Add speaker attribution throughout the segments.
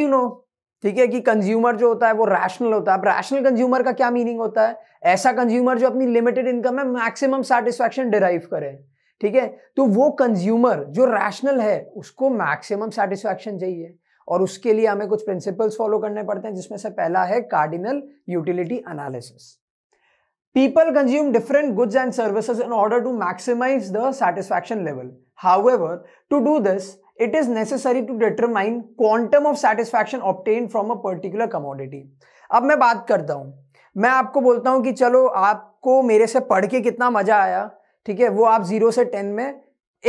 Speaker 1: You know ठीक है कि कंज्यूमर जो होता है वो रैशनल होता है अब रैशनल कंज्यूमर का क्या मीनिंग होता है ऐसा कंज्यूमर जो अपनी लिमिटेड इनकम में मैक्सिमम सेटिस्फैक्शन डिराइव करे ठीक है तो वो कंज्यूमर जो रैशनल है उसको मैक्सिमम सेटिस्फैक्शन चाहिए और उसके लिए हमें कुछ प्रिंसिपल्स फॉलो करने पड़ते हैं जिसमें से पहला है cardinal utility analysis People consume different goods and services in order to maximize the satisfaction level. However, to do this, it is necessary to determine quantum of satisfaction obtained from a particular commodity. अब मैं बात करता हूँ मैं आपको बोलता हूँ कि चलो आपको मेरे से पढ़ के कितना मजा आया ठीक है वो आप जीरो से टेन में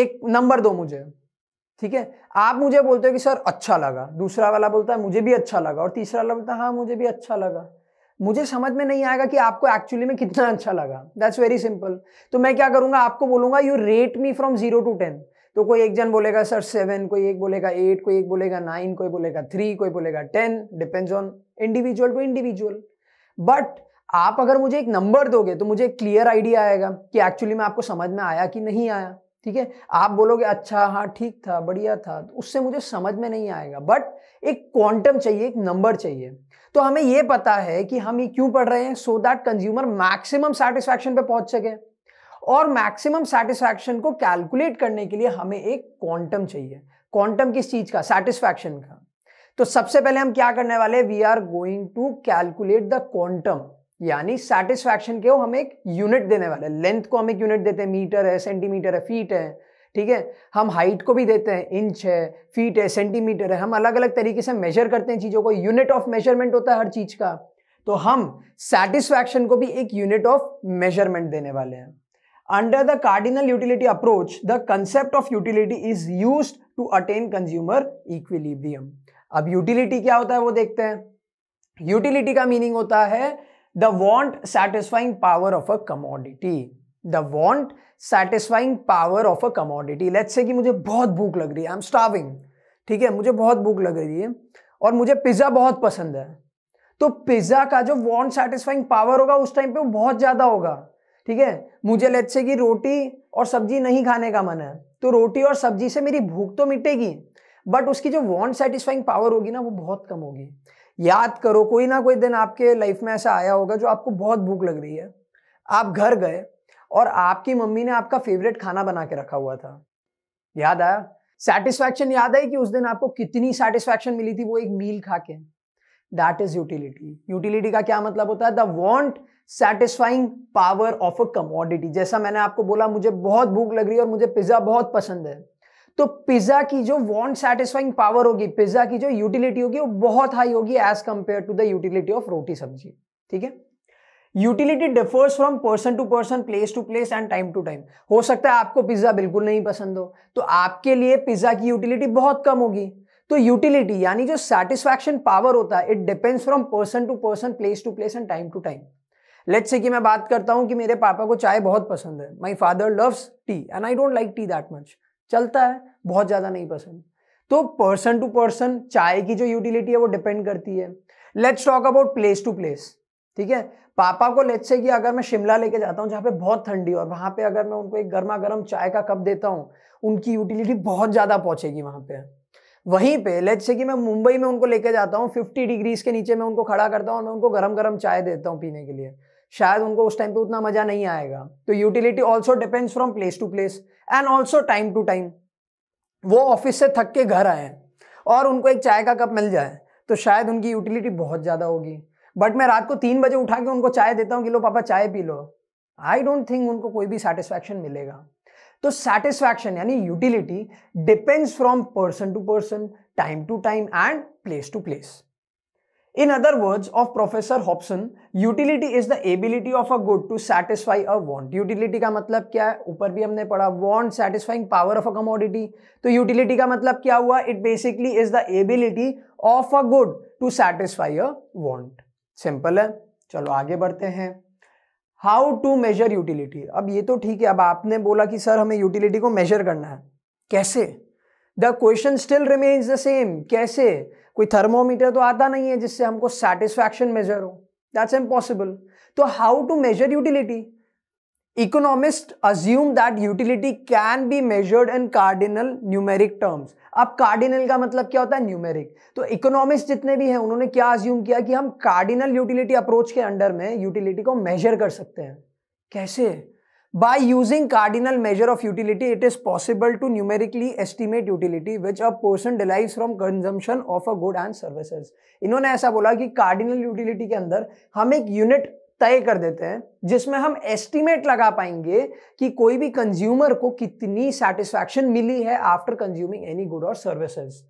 Speaker 1: एक नंबर दो मुझे ठीक है आप मुझे बोलते हो कि सर अच्छा लगा दूसरा वाला बोलता है मुझे भी अच्छा लगा और तीसरा वाला बोलता है हाँ मुझे भी अच्छा लगा मुझे समझ में नहीं आएगा कि आपको एक्चुअली में कितना अच्छा लगा दैट्स वेरी सिंपल तो मैं क्या करूंगा आपको बोलूंगा you rate me from zero to ten तो कोई एक जन बोलेगा सर सेवन कोई एक बोलेगा एट कोई एक बोलेगा नाइन कोई बोलेगा थ्री कोई बोलेगा ten depends on individual to individual but आप अगर मुझे एक नंबर दोगे तो मुझे क्लियर आइडिया आएगा कि एक्चुअली में आपको समझ में आया कि नहीं आया ठीक है आप बोलोगे अच्छा हाँ ठीक था बढ़िया था तो उससे मुझे समझ में नहीं आएगा बट एक क्वांटम चाहिए एक नंबर चाहिए तो हमें यह पता है कि हम ये क्यों पढ़ रहे हैं so that consumer maximum satisfaction पे पहुंच सके और मैक्सिमम सेटिस्फैक्शन को कैलकुलेट करने के लिए हमें एक क्वांटम चाहिए क्वांटम किस चीज का सेटिस्फैक्शन का तो सबसे पहले हम क्या करने वाले we are going to calculate the quantum यानी सेटिस्फैक्शन के वो हम एक यूनिट देने वाले लेंथ को हम एक यूनिट देते हैं मीटर है सेंटीमीटर है फीट है ठीक है हम हाइट को भी देते हैं इंच है फीट है सेंटीमीटर है हम अलग अलग तरीके से मेजर करते हैं चीज़ों को यूनिट ऑफ मेजरमेंट होता है हर चीज़ का तो हम सेटिस्फैक्शन को भी एक यूनिट ऑफ मेजरमेंट देने वाले हैं under the cardinal utility approach the concept of utility is use to attain consumer equilibrium अब यूटिलिटी क्या होता है वो देखते हैं यूटिलिटी का मीनिंग होता है the want satisfying power of a commodity the want satisfying power of a commodity let's say कि मुझे बहुत भूख लग रही है आई एम स्टाविंग ठीक है मुझे बहुत भूख लग रही है और मुझे पिज्ज़ा बहुत पसंद है तो पिज्ज़ा का जो वॉन्ट सेटिस्फाइंग पावर होगा उस टाइम पे वो बहुत ज़्यादा होगा ठीक है मुझे लेट्स से कि रोटी और सब्जी नहीं खाने का मन है तो रोटी और सब्जी से मेरी भूख तो मिटेगी बट उसकी जो वॉन्ट सेटिस्फाइंग पावर होगी ना वो बहुत कम होगी याद करो कोई ना कोई दिन आपके लाइफ में ऐसा आया होगा जो आपको बहुत भूख लग रही है आप घर गए और आपकी मम्मी ने आपका फेवरेट खाना बना के रखा हुआ था याद आया सेटिस्फैक्शन याद आई कि उस दिन आपको कितनी सेटिस्फैक्शन मिली थी वो एक मील खा के दैट इज यूटिलिटी यूटिलिटी का क्या मतलब होता है the want satisfying power of a commodity जैसा मैंने आपको बोला मुझे बहुत भूख लग रही है और मुझे पिज्जा बहुत पसंद है तो पिज्जा की जो वॉन्ट सेटिस्फाइंग पावर होगी पिज्जा की जो यूटिलिटी होगी वो बहुत हाई होगी as compare to the utility of roti sabzi ठीक है utility differs from person to person place to place and time to time हो सकता है आपको पिज्ज़ा बिल्कुल नहीं पसंद हो तो आपके लिए पिज्ज़ा की यूटिलिटी बहुत कम होगी तो यूटिलिटी यानी जो सेटिस्फैक्शन पावर होता है it depends from person to person place to place and time to time let's say कि मैं बात करता हूँ कि मेरे पापा को चाय बहुत पसंद है my father loves tea and I don't like tea that much चलता है बहुत ज़्यादा नहीं पसंद तो पर्सन टू पर्सन चाय की जो यूटिलिटी है वो डिपेंड करती है let's talk about place to place ठीक है पापा को लेट से कि अगर मैं शिमला लेके जाता हूँ जहाँ पे बहुत ठंडी और वहाँ पे अगर मैं उनको एक गर्मा गर्म चाय का कप देता हूँ उनकी यूटिलिटी बहुत ज़्यादा पहुँचेगी वहाँ पे वहीं पे लेट से कि मैं मुंबई में उनको लेके जाता हूँ फिफ्टी डिग्रीज के नीचे मैं उनको खड़ा करता हूँ और मैं उनको गर्म गर्म चाय देता हूँ पीने के लिए शायद उनको उस टाइम पे उतना मज़ा नहीं आएगा तो utility also depends from place to place and also time to time वो ऑफिस से थक के घर आए और उनको एक चाय का कप मिल जाए तो शायद उनकी यूटिलिटी बहुत ज़्यादा होगी बट मैं रात को तीन बजे उठा के उनको चाय देता हूँ कि लो पापा चाय पी लो आई डोंट थिंक उनको कोई भी सेटिस्फैक्शन मिलेगा तो सेटिस्फैक्शन यानी utility depends from person to person time to time and place to place in other words of professor Hopson utility is the ability of a good to satisfy a want utility का मतलब क्या है ऊपर भी हमने पढ़ा want satisfying power of a commodity तो utility का मतलब क्या हुआ it basically is the ability of a good to satisfy a want simple है चलो आगे बढ़ते हैं हाउ टू मेजर यूटिलिटी अब ये तो ठीक है अब आपने बोला कि सर हमें यूटिलिटी को मेजर करना है कैसे the question still remains the same कैसे कोई थर्मोमीटर तो आता नहीं है जिससे हमको सेटिस्फैक्शन मेजर हो दैट्स इम्पॉसिबल तो how to measure utility economist assume that utility can be measured in cardinal numeric terms अब कार्डिनल का मतलब क्या होता है न्यूमेरिक तो इकोनॉमिस्ट जितने भी हैं उन्होंने क्या अज्यूम किया कि हम कार्डिनल यूटिलिटी अप्रोच के अंडर में यूटिलिटी को मेजर कर सकते हैं कैसे by using cardinal measure of utility it is possible to numerically estimate utility which a person derive from consumption of a good and services इन्होंने ऐसा बोला कि कार्डिनल यूटिलिटी के अंदर हम एक यूनिट तय कर देते हैं जिसमें हम एस्टिमेट लगा पाएंगे कि कोई भी कंज्यूमर को कितनी सेटिस्फैक्शन मिली है आफ्टर कंज्यूमिंग एनी गुड और services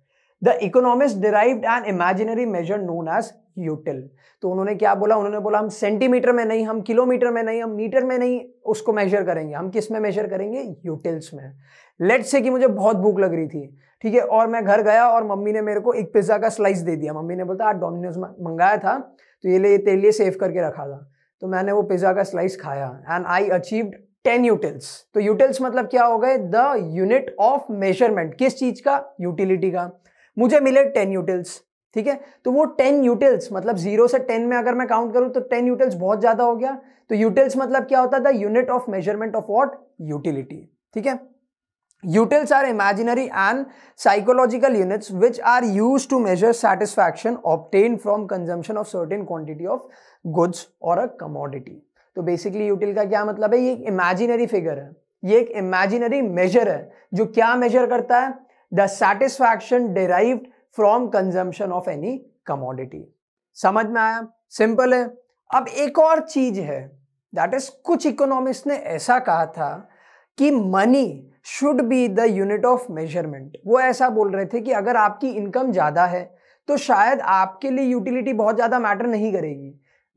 Speaker 1: the economist derived an imaginary measure known as util तो उन्होंने क्या बोला उन्होंने बोला हम सेंटीमीटर में नहीं हम किलोमीटर में नहीं हम मीटर में नहीं उसको मेजर करेंगे हम किस में मेजर करेंगे यूटिल्स में लेट से कि मुझे बहुत भूख लग रही थी ठीक है और मैं घर गया और मम्मी ने मेरे को एक पिज्ज़ा का स्लाइस दे दिया मम्मी ने बोला आज डोमिनोज मंगाया था तो ये ले तेलिए लिए सेव करके रखा था तो मैंने वो पिज़्ज़ा का स्लाइस खाया and I achieved ten utils तो यूटिल्स मतलब क्या हो गए द यूनिट ऑफ मेजरमेंट किस चीज़ का यूटिलिटी का मुझे मिले टेन यूटिल्स ठीक है तो वो टेन यूटिल्स मतलब जीरो से टेन में अगर मैं काउंट करूं तो टेन यूटिल्स बहुत ज़्यादा हो गया तो यूटिल्स मतलब क्या होता the unit of measurement of what utility ठीक है utils are imaginary and psychological units which are use to measure satisfaction obtain from consumption of certain quantity of goods और अ कमोडिटी तो बेसिकली यूटिल का क्या मतलब है ये एक इमेजिनरी फिगर है ये एक इमेजिनरी मेजर है जो क्या मेजर करता है the satisfaction derive from consumption of any commodity समझ में आया सिंपल है अब एक और चीज है दैट इज कुछ इकोनॉमिक्स ने ऐसा कहा था कि money should be the unit of measurement वो ऐसा बोल रहे थे कि अगर आपकी इनकम ज़्यादा है तो शायद आपके लिए यूटिलिटी बहुत ज़्यादा मैटर नहीं करेगी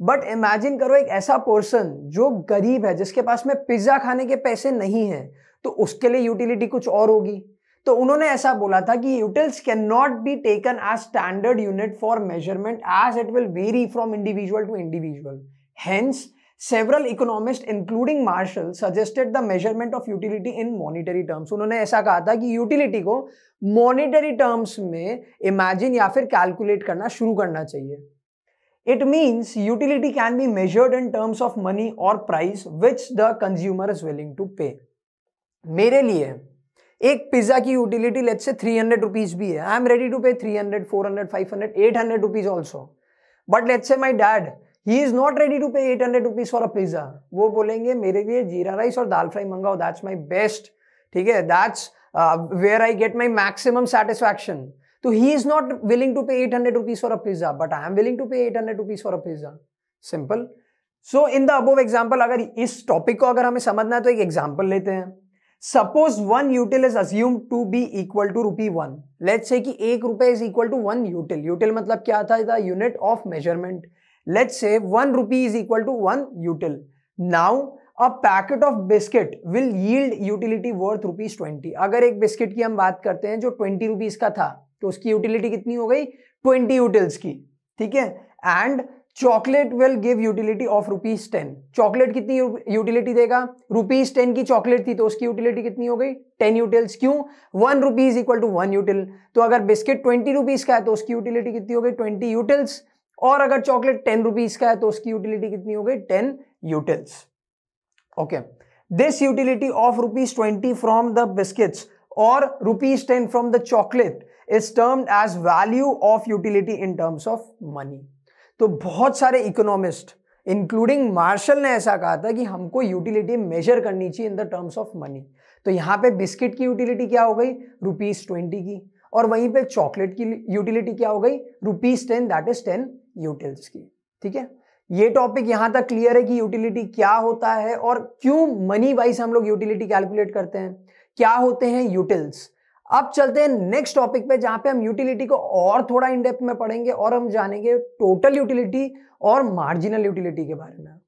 Speaker 1: बट इमेजिन करो एक ऐसा पर्सन जो गरीब है जिसके पास में पिज्ज़ा खाने के पैसे नहीं है तो उसके लिए यूटिलिटी कुछ और होगी तो उन्होंने ऐसा बोला था कि utils can not be taken as standard unit for measurement as it will vary from individual to individual hence several economist including Marshall suggested the measurement of utility in monetary terms उन्होंने ऐसा कहा था कि utility को monetary terms में imagine या फिर calculate करना शुरू करना चाहिए it means utility can be measured in terms of money और price which the consumer is willing to pay मेरे लिए एक पिज्जा की utility let say three hundred rupees भी है I am ready to pay three hundred four hundred five hundred eight hundred rupees also but let say my dad he is not ready to pay eight hundred rupees for a pizza वो बोलेंगे मेरे लिए jeera rice और dal fry मंगाओ that's my best ठीक है that's where I get my maximum satisfaction तो he is not willing to pay eight hundred rupees for a pizza but I am willing to pay eight hundred rupees for a pizza simple so in the above example अगर इस topic को अगर हमें समझना है तो एक example लेते हैं suppose one util is assume to be equal to rupee one let say कि एक रुपए is equal to one util util मतलब क्या था unit of measurement let say one rupee is equal to one util now a packet of biscuit will yield utility worth rupees twenty अगर एक biscuit की हम बात करते हैं जो ट्वेंटी रुपीज का था तो उसकी यूटिलिटी कितनी हो गई ट्वेंटी यूटिल्स की ठीक है and chocolate will give utility of rupees ten chocolate कितनी यूटिलिटी देगा रुपीज टेन की चॉकलेट थी तो उसकी यूटिलिटी कितनी हो गई टेन यूटिल्स क्यों one rupees equal to one util तो अगर बिस्किट ट्वेंटी रुपीज का है तो उसकी यूटिलिटी कितनी हो गई ट्वेंटी यूटिल्स और अगर चॉकलेट टेन रुपीज का है तो उसकी यूटिलिटी कितनी हो गई ten utils okay this utility of rupees twenty from the biscuits और rupees ten from the chocolate is termed as value of utility in terms of money तो बहुत सारे इकोनॉमिस्ट इंक्लूडिंग मार्शल ने ऐसा कहा था कि हमको यूटिलिटी मेजर करनी चाहिए in the terms of money तो यहाँ पे बिस्किट की यूटिलिटी क्या हो गई रुपीज ट्वेंटी की और वहीं पे चॉकलेट की यूटिलिटी क्या हो गई rupees ten that is ten utils की ठीक है ये टॉपिक यहाँ तक क्लियर है कि यूटिलिटी क्या होता है और क्यों मनी वाइज हम लोग यूटिलिटी कैलकुलेट करते हैं क्या होते हैं यूटिल्स अब चलते हैं नेक्स्ट टॉपिक पे जहां पे हम यूटिलिटी को और थोड़ा इनडेप्थ में पढ़ेंगे और हम जानेंगे टोटल यूटिलिटी और मार्जिनल यूटिलिटी के बारे में